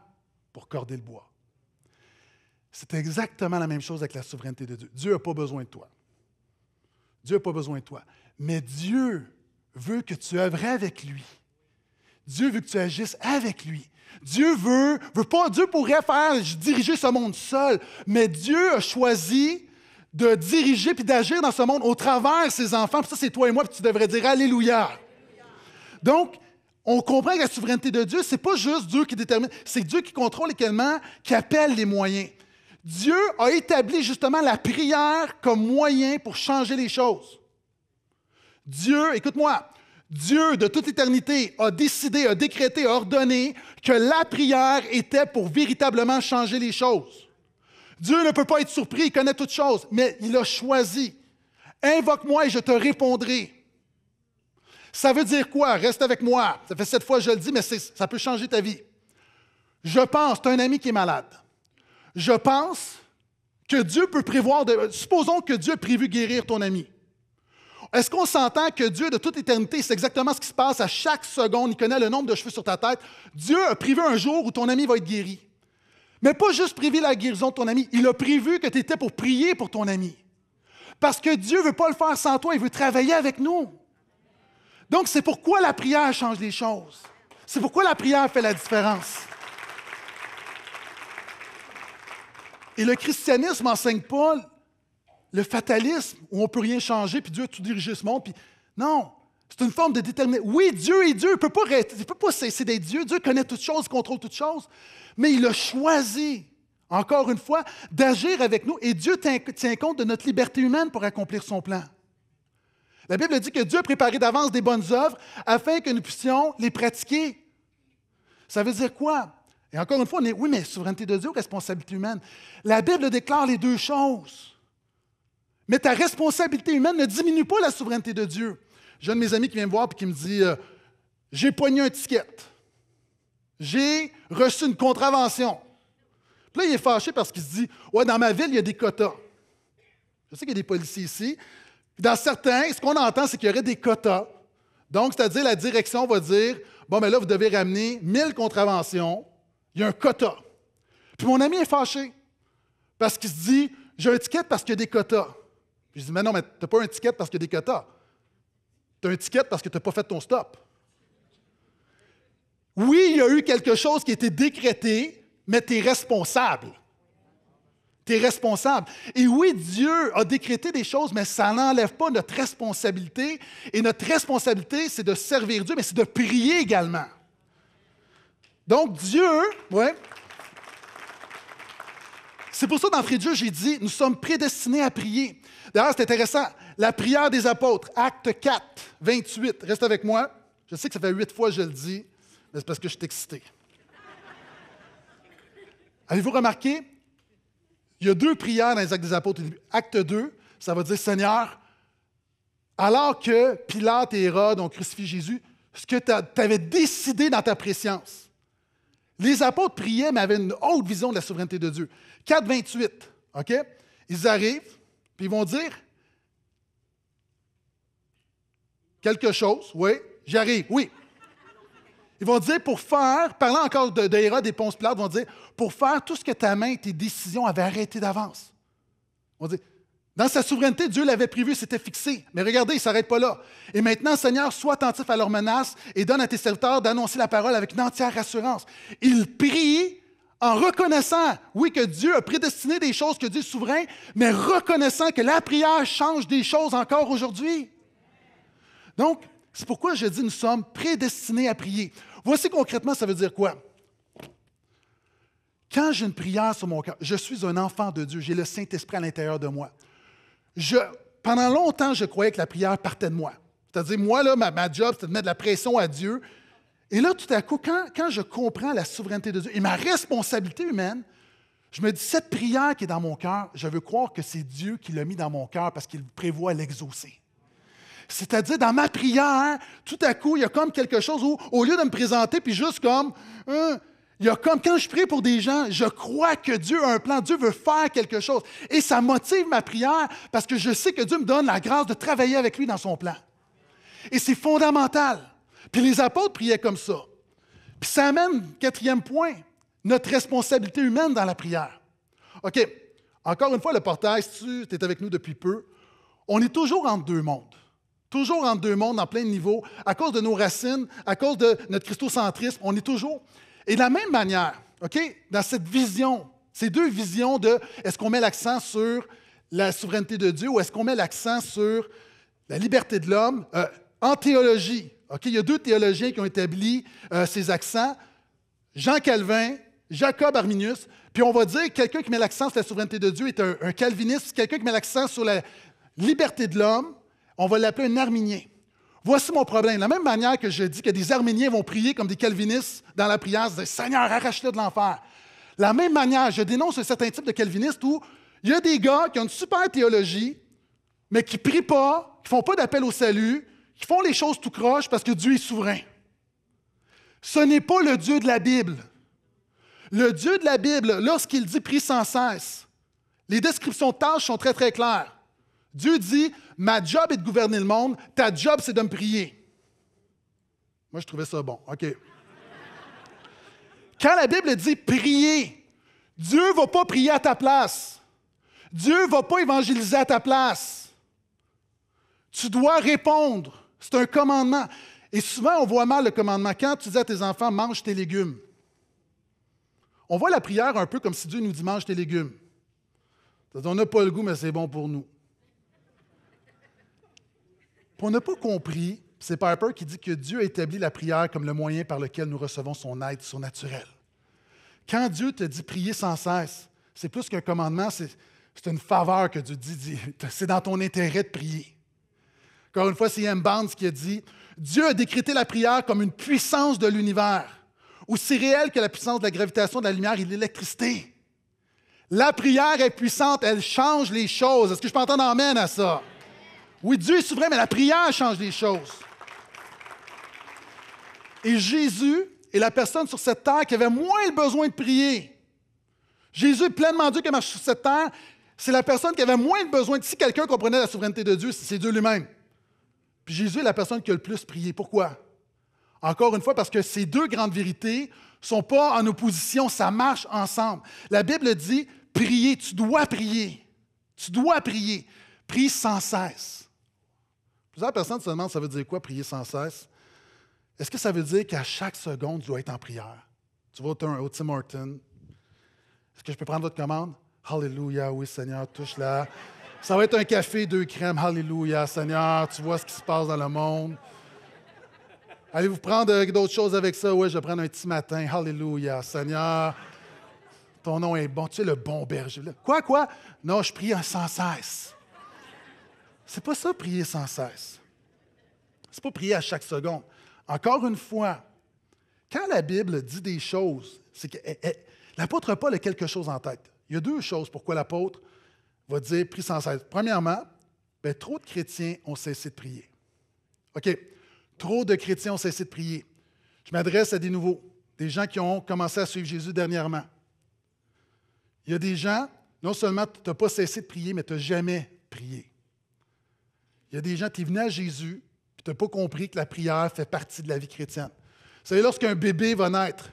pour corder le bois. C'est exactement la même chose avec la souveraineté de Dieu. Dieu n'a pas besoin de toi. Dieu n'a pas besoin de toi. Mais Dieu veut que tu œuvres avec lui. Dieu veut que tu agisses avec lui. Dieu veut, veut pas, Dieu pourrait faire diriger ce monde seul, mais Dieu a choisi de diriger puis d'agir dans ce monde au travers ses enfants. Puis ça, c'est toi et moi, puis tu devrais dire Alléluia. Donc, on comprend que la souveraineté de Dieu, c'est pas juste Dieu qui détermine, c'est Dieu qui contrôle également, qui appelle les moyens. Dieu a établi justement la prière comme moyen pour changer les choses. Dieu, écoute-moi, Dieu de toute éternité a décidé, a décrété, a ordonné que la prière était pour véritablement changer les choses. Dieu ne peut pas être surpris, il connaît toutes choses, mais il a choisi. Invoque-moi et je te répondrai. Ça veut dire quoi? Reste avec moi. Ça fait sept fois que je le dis, mais ça peut changer ta vie. Je pense, tu as un ami qui est malade. Je pense que Dieu peut prévoir, de, supposons que Dieu a prévu guérir ton ami. Est-ce qu'on s'entend que Dieu, de toute éternité, c'est exactement ce qui se passe à chaque seconde, il connaît le nombre de cheveux sur ta tête. Dieu a prévu un jour où ton ami va être guéri. Mais pas juste prévu la guérison de ton ami, il a prévu que tu étais pour prier pour ton ami. Parce que Dieu ne veut pas le faire sans toi, il veut travailler avec nous. Donc c'est pourquoi la prière change les choses. C'est pourquoi la prière fait la différence. Et le christianisme n'enseigne pas le fatalisme où on ne peut rien changer, puis Dieu a tout dirigé ce monde. Non, c'est une forme de détermination. Oui, Dieu est Dieu, il ne peut pas, il peut pas cesser d'être Dieu. Dieu connaît toutes choses, contrôle toutes choses, mais il a choisi, encore une fois, d'agir avec nous, et Dieu tient compte de notre liberté humaine pour accomplir son plan. La Bible dit que Dieu a préparé d'avance des bonnes œuvres afin que nous puissions les pratiquer. Ça veut dire quoi? Et encore une fois, on est, oui, mais souveraineté de Dieu responsabilité humaine. La Bible déclare les deux choses. Mais ta responsabilité humaine ne diminue pas la souveraineté de Dieu. J'ai un de mes amis qui vient me voir et qui me dit euh, J'ai poigné un ticket. J'ai reçu une contravention. Puis là, il est fâché parce qu'il se dit Ouais, dans ma ville, il y a des quotas. Je sais qu'il y a des policiers ici. Dans certains, ce qu'on entend, c'est qu'il y aurait des quotas. Donc, c'est-à-dire, la direction va dire Bon, mais ben là, vous devez ramener 1000 contraventions. Il y a un quota. Puis mon ami est fâché parce qu'il se dit J'ai un ticket parce qu'il y a des quotas je dis, mais non, mais tu n'as pas un ticket parce que y a des quotas. as un ticket parce que tu n'as pas fait ton stop. Oui, il y a eu quelque chose qui a été décrété, mais tu es responsable. Tu es responsable. Et oui, Dieu a décrété des choses, mais ça n'enlève pas notre responsabilité. Et notre responsabilité, c'est de servir Dieu, mais c'est de prier également. Donc Dieu, ouais, c'est pour ça, dans Frédéric, Dieu, j'ai dit, nous sommes prédestinés à prier. D'ailleurs, c'est intéressant. La prière des apôtres, acte 4, 28. Reste avec moi. Je sais que ça fait huit fois que je le dis, mais c'est parce que je suis excité. Avez-vous remarqué? Il y a deux prières dans les actes des apôtres. Acte 2, ça va dire Seigneur, alors que Pilate et Hérode ont crucifié Jésus, ce que tu avais décidé dans ta préscience. Les apôtres priaient, mais avaient une haute vision de la souveraineté de Dieu. 4, 28. OK? Ils arrivent, puis ils vont dire quelque chose. Oui, j'arrive. Oui. Ils vont dire pour faire, parlant encore de, de des et vont dire pour faire tout ce que ta main et tes décisions avaient arrêté d'avance. On dit dans sa souveraineté, Dieu l'avait prévu, c'était fixé. Mais regardez, il ne s'arrête pas là. Et maintenant, Seigneur, sois attentif à leurs menaces et donne à tes serviteurs d'annoncer la parole avec une entière assurance. Ils prient en reconnaissant, oui, que Dieu a prédestiné des choses, que Dieu est souverain, mais reconnaissant que la prière change des choses encore aujourd'hui. Donc, c'est pourquoi je dis nous sommes prédestinés à prier. Voici concrètement, ça veut dire quoi? Quand j'ai une prière sur mon cœur, je suis un enfant de Dieu, j'ai le Saint-Esprit à l'intérieur de moi. pendant longtemps, je croyais que la prière partait de moi. C'est-à-dire, moi, là, ma, ma job, c'était de mettre de la pression à Dieu, et là, tout à coup, quand, quand je comprends la souveraineté de Dieu et ma responsabilité humaine, je me dis, cette prière qui est dans mon cœur, je veux croire que c'est Dieu qui l'a mis dans mon cœur parce qu'il prévoit l'exaucer. C'est-à-dire, dans ma prière, tout à coup, il y a comme quelque chose où, au lieu de me présenter, puis juste comme, hein, il y a comme quand je prie pour des gens, je crois que Dieu a un plan, Dieu veut faire quelque chose. Et ça motive ma prière parce que je sais que Dieu me donne la grâce de travailler avec lui dans son plan. Et c'est fondamental. Puis les apôtres priaient comme ça. Puis ça amène, quatrième point, notre responsabilité humaine dans la prière. OK, encore une fois, le portail, si tu es avec nous depuis peu, on est toujours entre deux mondes. Toujours entre deux mondes, en plein niveau, à cause de nos racines, à cause de notre christocentrisme, on est toujours. Et de la même manière, OK, dans cette vision, ces deux visions de est-ce qu'on met l'accent sur la souveraineté de Dieu ou est-ce qu'on met l'accent sur la liberté de l'homme, euh, en théologie, il y a deux théologiens qui ont établi euh, ces accents, Jean Calvin, Jacob Arminius, puis on va dire que quelqu'un qui met l'accent sur la souveraineté de Dieu est un, calviniste, quelqu'un qui met l'accent sur la liberté de l'homme, on va l'appeler un arminien. Voici mon problème. De la même manière que je dis que des arméniens vont prier comme des calvinistes dans la prière, des Seigneur, arrache-le de l'enfer. la même manière, je dénonce un certain type de calvinistes où il y a des gars qui ont une super théologie, mais qui ne prient pas, qui ne font pas d'appel au salut, qui font les choses tout croche parce que Dieu est souverain. Ce n'est pas le Dieu de la Bible. Le Dieu de la Bible, lorsqu'il dit prie sans cesse, les descriptions de tâches sont très, très claires. Dieu dit Ma job est de gouverner le monde, ta job, c'est de me prier. Moi, je trouvais ça bon. OK. Quand la Bible dit prier, Dieu ne va pas prier à ta place. Dieu ne va pas évangéliser à ta place. Tu dois répondre c'est un commandement. Et souvent, on voit mal le commandement. Quand tu dis à tes enfants, mange tes légumes, on voit la prière un peu comme si Dieu nous dit, mange tes légumes. On n'a pas le goût, mais c'est bon pour nous. Puis on n'a pas compris, c'est Piper qui dit que Dieu a établi la prière comme le moyen par lequel nous recevons son aide surnaturelle. Quand Dieu te dit prier sans cesse, c'est plus qu'un commandement, c'est une faveur que Dieu dit, c'est dans ton intérêt de prier. Encore une fois, c'est M. Barnes qui a dit Dieu a décrété la prière comme une puissance de l'univers, aussi réelle que la puissance de la gravitation, de la lumière et de l'électricité. La prière est puissante, elle change les choses. Est-ce que je peux entendre amène à ça? Oui, Dieu est souverain, mais la prière change les choses. Et Jésus est la personne sur cette terre qui avait moins le besoin de prier. Jésus est pleinement Dieu qui marche sur cette terre. C'est la personne qui avait moins le besoin. Si quelqu'un comprenait la souveraineté de Dieu, c'est Dieu lui-même. Puis Jésus est la personne qui a le plus prié. Pourquoi? Encore une fois, parce que ces deux grandes vérités sont pas en opposition, ça marche ensemble. La Bible dit, prier, tu dois prier. Tu dois prier. Prie sans cesse. Plusieurs personnes se demandent, ça veut dire quoi, prier sans cesse? Est-ce que ça veut dire qu'à chaque seconde, tu dois être en prière? Tu vas au Tim Martin. Est-ce que je peux prendre votre commande? Hallelujah, oui Seigneur, touche-la. Ça va être un café, deux crèmes. Alléluia, Seigneur, tu vois ce qui se passe dans le monde. Allez-vous prendre euh, d'autres choses avec ça? Oui, je vais prendre un petit matin. Alléluia, Seigneur. Ton nom est bon. Tu es le bon berger. Quoi, quoi? Non, je prie sans cesse. C'est pas ça, prier sans cesse. C'est pas prier à chaque seconde. Encore une fois, quand la Bible dit des choses, c'est que eh, eh, l'apôtre Paul a quelque chose en tête. Il y a deux choses pourquoi l'apôtre va dire prie sans cesse. Premièrement, ben, trop de chrétiens ont cessé de prier. OK, trop de chrétiens ont cessé de prier. Je m'adresse à des nouveaux, des gens qui ont commencé à suivre Jésus dernièrement. Il y a des gens, non seulement tu n'as pas cessé de prier, mais tu n'as jamais prié. Il y a des gens, qui venaient à Jésus, puis tu n'as pas compris que la prière fait partie de la vie chrétienne. Vous savez, lorsqu'un bébé va naître,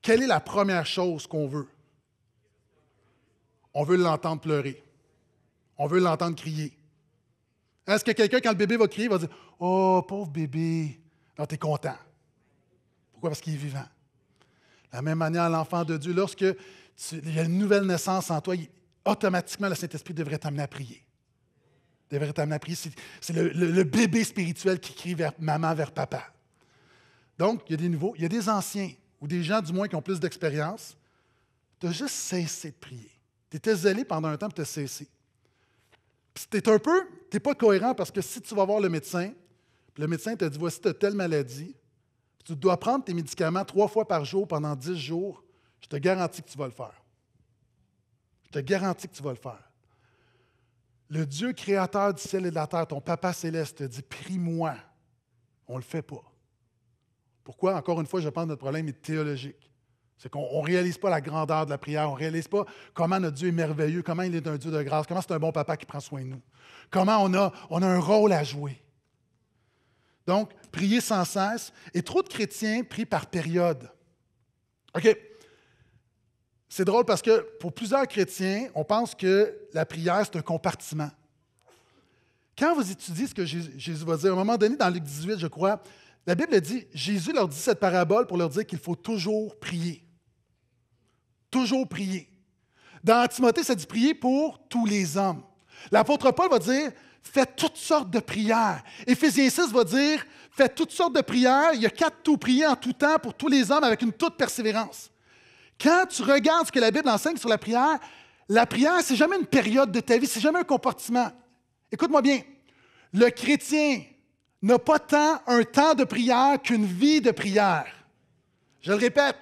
quelle est la première chose qu'on veut? On veut l'entendre pleurer. On veut l'entendre crier. Est-ce que quelqu'un, quand le bébé va crier, va dire Oh, pauvre bébé, Non, tu es content. Pourquoi? Parce qu'il est vivant. De la même manière, l'enfant de Dieu, lorsque il y a une nouvelle naissance en toi, automatiquement, le Saint-Esprit devrait t'amener à prier. devrait t'amener à prier. C'est le, bébé spirituel qui crie vers maman, vers papa. Donc, il y a des nouveaux, il y a des anciens, ou des gens du moins qui ont plus d'expérience. Tu as juste cessé de prier. Tu étais zélé pendant un temps, tu as cessé. Tu un peu, tu pas cohérent parce que si tu vas voir le médecin, le médecin te dit voici, tu telle maladie, tu dois prendre tes médicaments trois fois par jour pendant dix jours, je te garantis que tu vas le faire. Je te garantis que tu vas le faire. Le Dieu créateur du ciel et de la terre, ton papa céleste, te dit prie-moi. On ne le fait pas. Pourquoi? Encore une fois, je pense que notre problème est théologique. C'est qu'on ne réalise pas la grandeur de la prière, on ne réalise pas comment notre Dieu est merveilleux, comment il est un Dieu de grâce, comment c'est un bon papa qui prend soin de nous, comment on a, on a un rôle à jouer. Donc, prier sans cesse, et trop de chrétiens prient par période. OK. C'est drôle parce que pour plusieurs chrétiens, on pense que la prière, c'est un compartiment. Quand vous étudiez ce que Jésus va dire, à un moment donné, dans Luc 18, je crois, la Bible dit, Jésus leur dit cette parabole pour leur dire qu'il faut toujours prier toujours prier. Dans Timothée, ça dit prier pour tous les hommes. L'apôtre Paul va dire fais toutes sortes de prières. Éphésiens 6 va dire fais toutes sortes de prières. Il y a quatre tout prier en tout temps pour tous les hommes avec une toute persévérance. Quand tu regardes ce que la Bible enseigne sur la prière, la prière, c'est jamais une période de ta vie, c'est jamais un comportement. Écoute-moi bien. Le chrétien n'a pas tant un temps de prière qu'une vie de prière. Je le répète,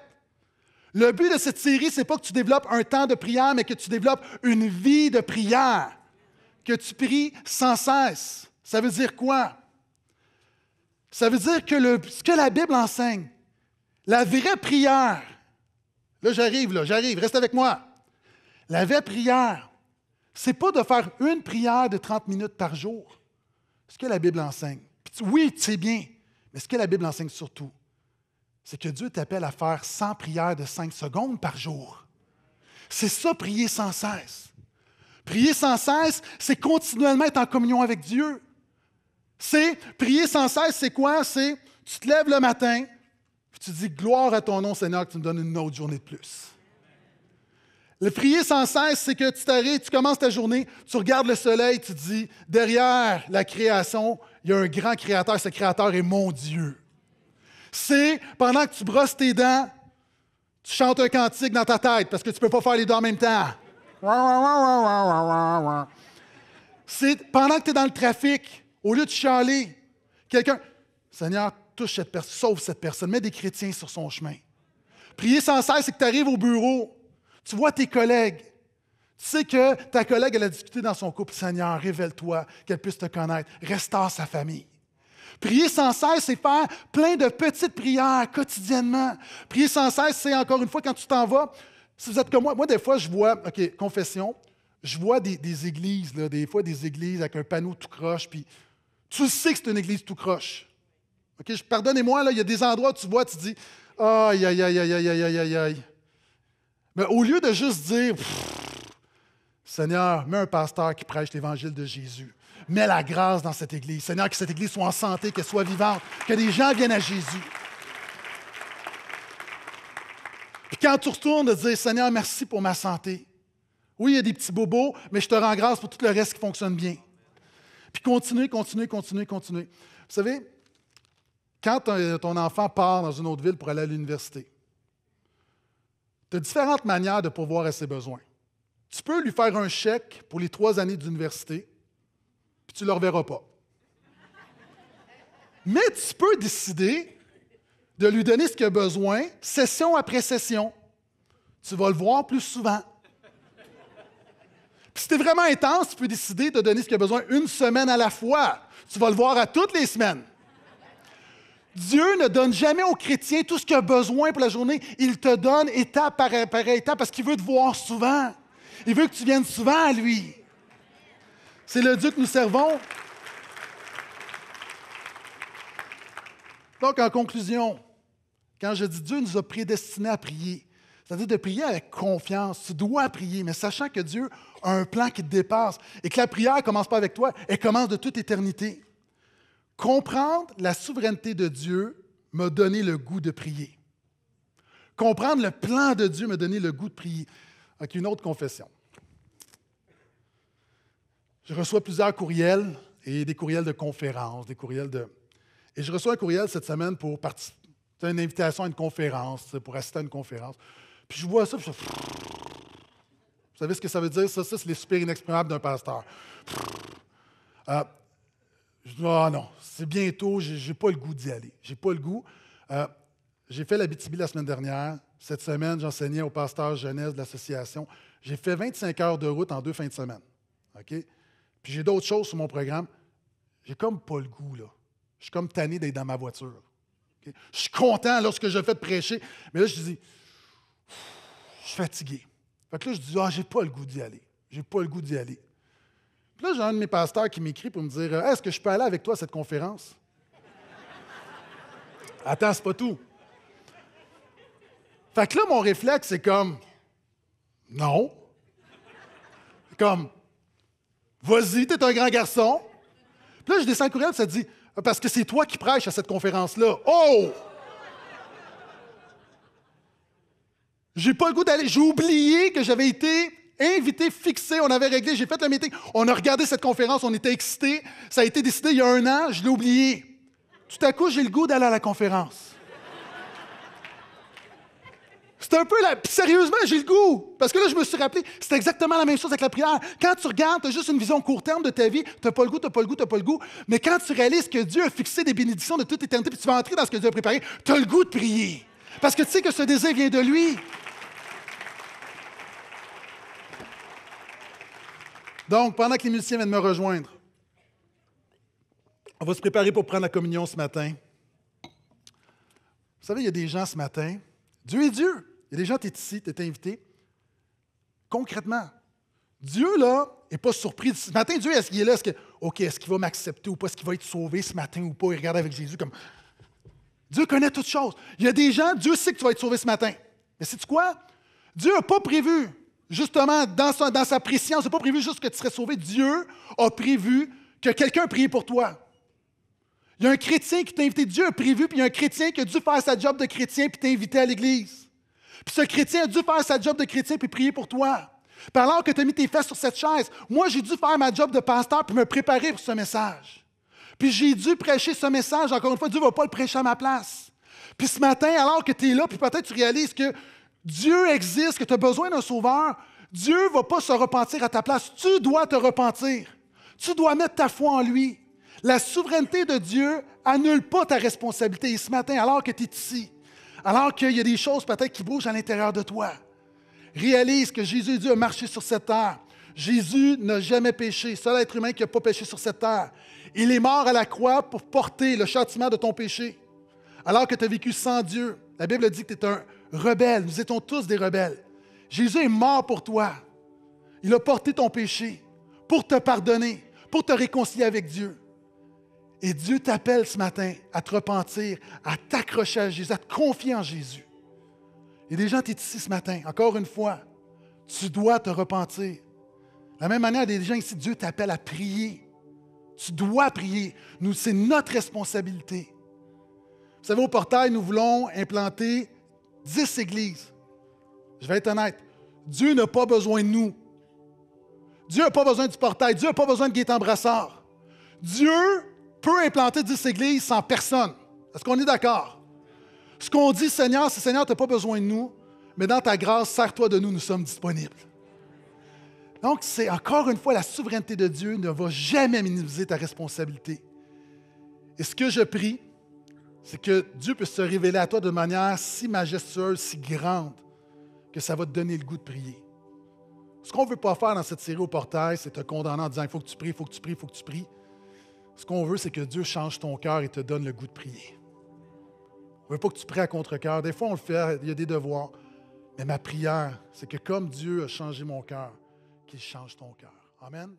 le but de cette série, c'est pas que tu développes un temps de prière, mais que tu développes une vie de prière, que tu pries sans cesse. Ça veut dire quoi? Ça veut dire que ce que la Bible enseigne, la vraie prière, là j'arrive, là j'arrive, reste avec moi. La vraie prière, c'est pas de faire une prière de 30 minutes par jour. Ce que la Bible enseigne. Oui, c'est bien, mais ce que la Bible enseigne surtout, c'est que Dieu t'appelle à faire 100 prières de 5 secondes par jour. C'est ça, prier sans cesse. Prier sans cesse, c'est continuellement être en communion avec Dieu. C'est prier sans cesse, c'est quoi? C'est tu te lèves le matin, tu dis gloire à ton nom, Seigneur, que tu me donnes une autre journée de plus. Le prier sans cesse, c'est que tu t'arrêtes, tu commences ta journée, tu regardes le soleil, tu dis derrière la création, il y a un grand créateur, ce créateur est mon Dieu c'est pendant que tu brosses tes dents, tu chantes un cantique dans ta tête parce que tu ne peux pas faire les deux en même temps. C'est pendant que tu es dans le trafic, au lieu de chialer, quelqu'un, Seigneur, touche cette personne, sauve cette personne, mets des chrétiens sur son chemin. Prier sans cesse, c'est que tu arrives au bureau, tu vois tes collègues. Tu sais que ta collègue, elle a discuté dans son couple, Seigneur, révèle-toi, qu'elle puisse te connaître, restaure sa famille. Prier sans cesse, c'est faire plein de petites prières quotidiennement. Prier sans cesse, c'est encore une fois quand tu t'en vas. Si vous êtes comme moi, moi des fois, je vois, OK, confession, je vois des, églises, des fois des églises avec un panneau tout croche, puis tu sais que c'est une église tout croche. OK, pardonnez-moi, là, il y a des endroits où tu vois, tu dis, aïe, aïe, aïe, aïe, aïe, aïe, aïe, aïe. Mais au lieu de juste dire, Seigneur, mets un pasteur qui prêche l'évangile de Jésus mets la grâce dans cette Église. Seigneur, que cette Église soit en santé, qu'elle soit vivante, que des gens viennent à Jésus. Puis quand tu retournes te dire, Seigneur, merci pour ma santé. Oui, il y a des petits bobos, mais je te rends grâce pour tout le reste qui fonctionne bien. Puis continue, continue, continue, continue. Vous savez, quand ton enfant part dans une autre ville pour aller à l'université, tu as différentes manières de pourvoir à ses besoins. Tu peux lui faire un chèque pour les trois années d'université puis tu ne le reverras pas. Mais tu peux décider de lui donner ce qu'il a besoin, session après session. Tu vas le voir plus souvent. Puis si es vraiment intense, tu peux décider de donner ce qu'il a besoin une semaine à la fois. Tu vas le voir à toutes les semaines. Dieu ne donne jamais aux chrétiens tout ce qu'il a besoin pour la journée. Il te donne étape par étape parce qu'il veut te voir souvent. Il veut que tu viennes souvent à lui. C'est le Dieu que nous servons. Donc, en conclusion, quand je dis Dieu nous a prédestinés à prier, c'est-à-dire de prier avec confiance. Tu dois prier, mais sachant que Dieu a un plan qui te dépasse et que la prière ne commence pas avec toi, elle commence de toute éternité. Comprendre la souveraineté de Dieu m'a donné le goût de prier. Comprendre le plan de Dieu m'a donné le goût de prier. Avec une autre confession. Je reçois plusieurs courriels et des courriels de conférences, des courriels de. Et je reçois un courriel cette semaine pour participer. une invitation à une conférence, pour assister à une conférence. Puis je vois ça, puis je. Vous savez ce que ça veut dire, ça? Ça, c'est les inexprimable d'un pasteur. Euh, je dis, ah non, c'est bientôt, je n'ai pas le goût d'y aller. J'ai pas le goût. Euh, j'ai fait la BTB la semaine dernière. Cette semaine, j'enseignais au pasteur jeunesse de l'association. J'ai fait 25 heures de route en deux fins de semaine. OK? j'ai d'autres choses sur mon programme, j'ai comme pas le goût, là. Je suis comme tanné d'être dans ma voiture. Je suis content lorsque je fais de prêcher, mais là, je dis, je suis fatigué. Fait que là, je dis, ah, j'ai pas le goût d'y aller. J'ai pas le goût d'y aller. Puis là, j'ai un de mes pasteurs qui m'écrit pour me dire, euh, est-ce que je peux aller avec toi à cette conférence? Attends, c'est pas tout. Fait que là, mon réflexe, c'est comme, non. Comme, Vas-y, t'es un grand garçon. Puis là, je descends le courriel, ça dit Parce que c'est toi qui prêches à cette conférence-là. Oh! J'ai pas le goût d'aller. J'ai oublié que j'avais été invité, fixé. On avait réglé, j'ai fait le meeting. On a regardé cette conférence, on était excités. Ça a été décidé il y a un an, je l'ai oublié. Tout à coup, j'ai le goût d'aller à la conférence. C'est un peu la. Sérieusement, j'ai le goût. Parce que là, je me suis rappelé, c'est exactement la même chose avec la prière. Quand tu regardes, tu as juste une vision court terme de ta vie, tu n'as pas le goût, tu n'as pas le goût, tu n'as pas le goût. Mais quand tu réalises que Dieu a fixé des bénédictions de toute éternité, puis tu vas entrer dans ce que Dieu a préparé, tu as le goût de prier. Parce que tu sais que ce désir vient de lui. Donc, pendant que les musiciens viennent me rejoindre, on va se préparer pour prendre la communion ce matin. Vous savez, il y a des gens ce matin, Dieu est Dieu. Il y a des gens, tu es ici, tu es invité. Concrètement, Dieu, là, n'est pas surpris. Ce matin, Dieu, est-ce qu'il est là? ce que, OK, est-ce qu'il va m'accepter ou pas? Est-ce qu'il va être sauvé ce matin ou pas? Il regarde avec Jésus comme. Dieu connaît toutes choses. Il y a des gens, Dieu sait que tu vas être sauvé ce matin. Mais sais-tu quoi? Dieu n'a pas prévu, justement, dans sa, dans sa préscience, il n'a pas prévu juste que tu serais sauvé. Dieu a prévu que quelqu'un prie pour toi. Il y a un chrétien qui t'a invité, Dieu a prévu, puis il y a un chrétien qui a dû faire sa job de chrétien, puis t'a invité à l'Église. Puis ce chrétien a dû faire sa job de chrétien puis prier pour toi. Par alors que tu as mis tes fesses sur cette chaise, moi, j'ai dû faire ma job de pasteur puis me préparer pour ce message. Puis j'ai dû prêcher ce message. Encore une fois, Dieu ne va pas le prêcher à ma place. Puis ce matin, alors que tu es là, puis peut-être tu réalises que Dieu existe, que tu as besoin d'un sauveur, Dieu ne va pas se repentir à ta place. Tu dois te repentir. Tu dois mettre ta foi en lui. La souveraineté de Dieu annule pas ta responsabilité. Et ce matin, alors que tu es ici, alors qu'il y a des choses peut-être qui bougent à l'intérieur de toi. Réalise que Jésus Dieu a marché sur cette terre. Jésus n'a jamais péché, seul être humain qui n'a pas péché sur cette terre. Il est mort à la croix pour porter le châtiment de ton péché, alors que tu as vécu sans Dieu. La Bible dit que tu es un rebelle. Nous étions tous des rebelles. Jésus est mort pour toi. Il a porté ton péché pour te pardonner, pour te réconcilier avec Dieu. Et Dieu t'appelle ce matin à te repentir, à t'accrocher à Jésus, à te confier en Jésus. Et des gens, qui sont ici ce matin, encore une fois, tu dois te repentir. De la même manière, il des gens ici, Dieu t'appelle à prier. Tu dois prier. Nous, c'est notre responsabilité. Vous savez, au portail, nous voulons implanter 10 églises. Je vais être honnête. Dieu n'a pas besoin de nous. Dieu n'a pas besoin du portail. Dieu n'a pas besoin de Gaëtan Dieu peut implanter 10 églises sans personne. Est-ce qu'on est, d'accord? Ce qu'on dit, Seigneur, c'est Seigneur, tu n'as pas besoin de nous, mais dans ta grâce, sers-toi de nous, nous sommes disponibles. Donc, c'est encore une fois, la souveraineté de Dieu ne va jamais minimiser ta responsabilité. Et ce que je prie, c'est que Dieu puisse se révéler à toi de manière si majestueuse, si grande, que ça va te donner le goût de prier. Ce qu'on ne veut pas faire dans cette série au portail, c'est te condamner en disant il faut que tu pries, il faut que tu pries, il faut que tu pries. Ce qu'on veut, c'est que Dieu change ton cœur et te donne le goût de prier. On ne veut pas que tu pries à contre-cœur. Des fois, on le fait, il y a des devoirs. Mais ma prière, c'est que comme Dieu a changé mon cœur, qu'il change ton cœur. Amen.